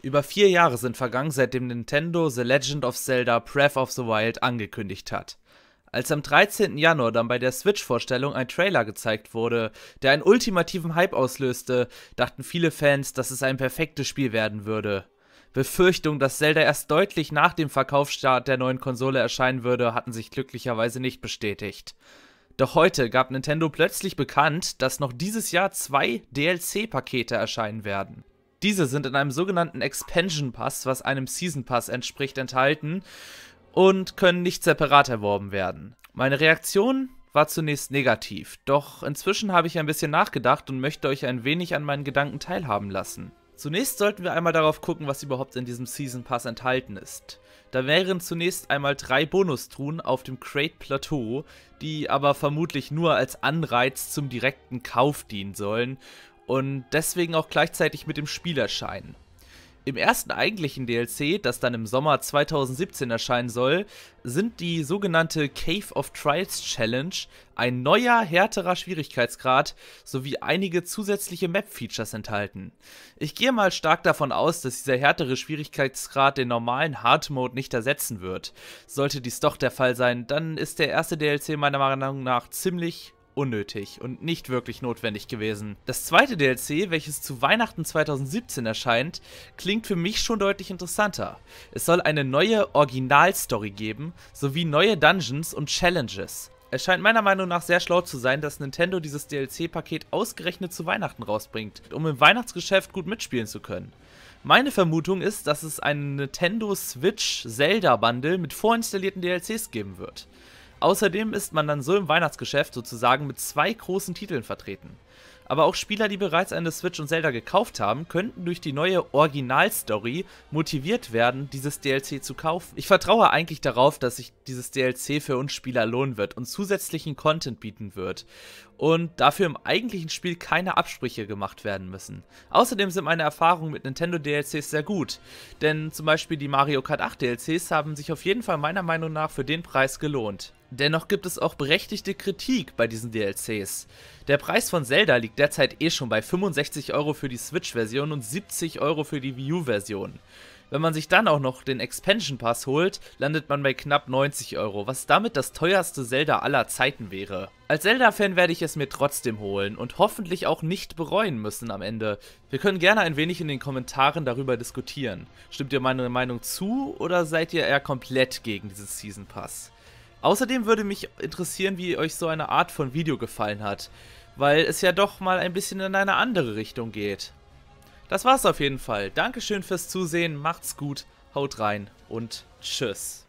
Über vier Jahre sind vergangen, seitdem Nintendo The Legend of Zelda Breath of the Wild angekündigt hat. Als am 13. Januar dann bei der Switch-Vorstellung ein Trailer gezeigt wurde, der einen ultimativen Hype auslöste, dachten viele Fans, dass es ein perfektes Spiel werden würde. Befürchtungen, dass Zelda erst deutlich nach dem Verkaufsstart der neuen Konsole erscheinen würde, hatten sich glücklicherweise nicht bestätigt. Doch heute gab Nintendo plötzlich bekannt, dass noch dieses Jahr zwei DLC-Pakete erscheinen werden. Diese sind in einem sogenannten Expansion Pass, was einem Season Pass entspricht, enthalten und können nicht separat erworben werden. Meine Reaktion war zunächst negativ, doch inzwischen habe ich ein bisschen nachgedacht und möchte euch ein wenig an meinen Gedanken teilhaben lassen. Zunächst sollten wir einmal darauf gucken, was überhaupt in diesem Season Pass enthalten ist. Da wären zunächst einmal drei Bonustruhen auf dem Crate Plateau, die aber vermutlich nur als Anreiz zum direkten Kauf dienen sollen und deswegen auch gleichzeitig mit dem Spiel erscheinen. Im ersten eigentlichen DLC, das dann im Sommer 2017 erscheinen soll, sind die sogenannte Cave of Trials Challenge, ein neuer, härterer Schwierigkeitsgrad sowie einige zusätzliche Map-Features enthalten. Ich gehe mal stark davon aus, dass dieser härtere Schwierigkeitsgrad den normalen Hard Mode nicht ersetzen wird. Sollte dies doch der Fall sein, dann ist der erste DLC meiner Meinung nach ziemlich unnötig und nicht wirklich notwendig gewesen. Das zweite DLC, welches zu Weihnachten 2017 erscheint, klingt für mich schon deutlich interessanter. Es soll eine neue Originalstory geben, sowie neue Dungeons und Challenges. Es scheint meiner Meinung nach sehr schlau zu sein, dass Nintendo dieses DLC-Paket ausgerechnet zu Weihnachten rausbringt, um im Weihnachtsgeschäft gut mitspielen zu können. Meine Vermutung ist, dass es einen Nintendo Switch Zelda Bundle mit vorinstallierten DLCs geben wird. Außerdem ist man dann so im Weihnachtsgeschäft sozusagen mit zwei großen Titeln vertreten. Aber auch Spieler, die bereits eine Switch und Zelda gekauft haben, könnten durch die neue Originalstory motiviert werden, dieses DLC zu kaufen. Ich vertraue eigentlich darauf, dass sich dieses DLC für uns Spieler lohnen wird und zusätzlichen Content bieten wird und dafür im eigentlichen Spiel keine Absprüche gemacht werden müssen. Außerdem sind meine Erfahrungen mit Nintendo DLCs sehr gut, denn zum Beispiel die Mario Kart 8 DLCs haben sich auf jeden Fall meiner Meinung nach für den Preis gelohnt. Dennoch gibt es auch berechtigte Kritik bei diesen DLCs. Der Preis von Zelda liegt derzeit eh schon bei 65 Euro für die Switch-Version und 70 Euro für die Wii U-Version. Wenn man sich dann auch noch den Expansion Pass holt, landet man bei knapp 90 Euro, was damit das teuerste Zelda aller Zeiten wäre. Als Zelda-Fan werde ich es mir trotzdem holen und hoffentlich auch nicht bereuen müssen am Ende. Wir können gerne ein wenig in den Kommentaren darüber diskutieren. Stimmt ihr meiner Meinung zu oder seid ihr eher komplett gegen diesen Season Pass? Außerdem würde mich interessieren, wie euch so eine Art von Video gefallen hat, weil es ja doch mal ein bisschen in eine andere Richtung geht. Das war's auf jeden Fall. Dankeschön fürs Zusehen, macht's gut, haut rein und tschüss.